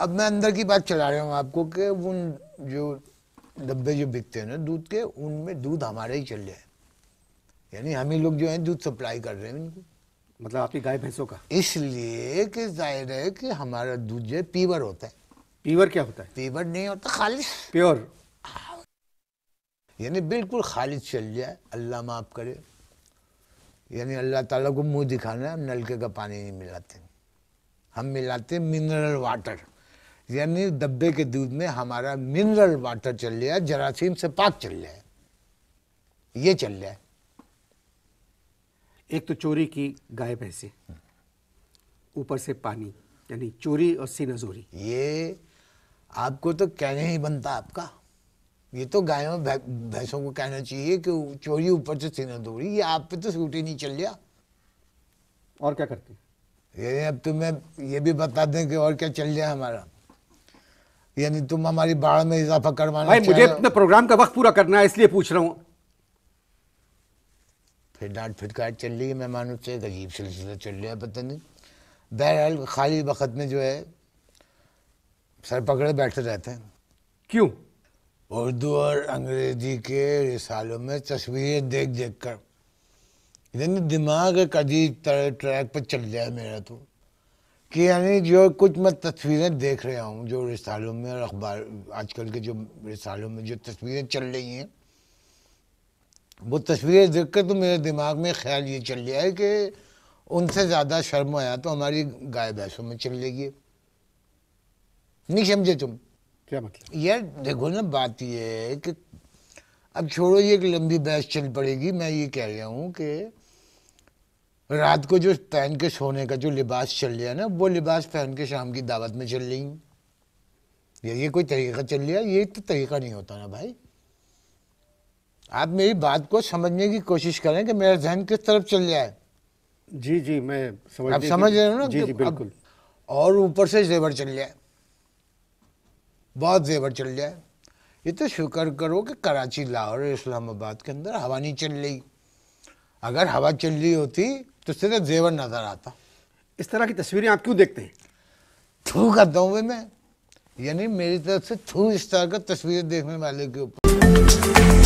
अब मैं अंदर की बात चला रहा हूँ आपको कि उन जो डब्बे जो बिकते हैं ना दूध के उनमें दूध हमारे ही चल जाए यानी हम ही लोग जो हैं दूध सप्लाई कर रहे हैं उनको मतलब आपकी गाय भैंसों का इसलिए कि जाहिर है कि हमारा दूध जो है पीवर होता है पीवर क्या होता है पीवर नहीं होता खालिश प्योर यानी बिल्कुल खालिश चल जाए अल्लाह माफ़ करे यानी अल्लाह ताला को मुंह दिखाना है नलके का पानी नहीं मिलाते हम मिलाते मिनरल वाटर यानी डब्बे के दूध में हमारा मिनरल वाटर चल रहा है जरासीम से पाक चल रहा है ये चल रहा है एक तो चोरी की गाय भैंसे ऊपर से पानी यानी चोरी और सीनाजोरी ये आपको तो कहने ही बनता आपका ये तो गायों भैंसों को कहना चाहिए कि चोरी ऊपर से सीना दोरी ये आप पे तो सूटी नहीं चल गया और क्या करते ये अब तुम्हें ये भी बता दें कि और क्या चल जाए हमारा यानी तुम हमारी बाढ़ में इजाफा करवाना भाई मुझे अपने प्रोग्राम का वक्त पूरा करना है इसलिए पूछ रहा हूँ फिर डांट फिटकार चल रही है मेहमानों से एक अजीब सिलसिला चल रहा है पता नहीं बहरहाल खाली वक्त में जो है सर पकड़े बैठे रहते हैं क्यों उर्दू और अंग्रेजी के रिसालों में तस्वीरें देख देख कर यानी दिमाग एक अजीब तरह ट्रैक पर चल जाए मेरा तो कि यानी जो कुछ मैं तस्वीरें देख रहा हूँ जो रिसालों में और अखबार आजकल के जो रिसालों में जो तस्वीरें चल रही हैं वो तस्वीरें देख कर तो मेरे दिमाग में ख्याल ये चल रहा है कि उनसे ज़्यादा शर्म आया तो हमारी गाय भैंसों में चल जाएगी नहीं समझे तुम क्या मतलब यार देखो ना बात ये है कि अब छोड़ो ये एक लंबी बहस चल पड़ेगी मैं ये कह रहा हूँ कि रात को जो पहन के सोने का जो लिबास चल रहा है ना वो लिबास पहन के शाम की दावत में चल रही ये ये कोई तरीका चल रहा है ये तो तरीका नहीं होता ना भाई आप मेरी बात को समझने की कोशिश करें कि मेरा जहन किस तरफ चल रहा है जी जी मैं समझ आप समझ रहे हो ना जी जी बिल्कुल और ऊपर से जेवर चल रहा है बहुत जेवर चल रहा है ये तो शुक्र करो कि कराची लाहौर इस्लामाबाद के अंदर हवा नहीं चल रही अगर हवा चल रही होती तो सिर्फ जेवर नज़र आता इस तरह की तस्वीरें आप क्यों देखते हैं थू का हूँ मैं यानी मेरी तरफ से थू इस तरह का तस्वीरें देखने वाले के ऊपर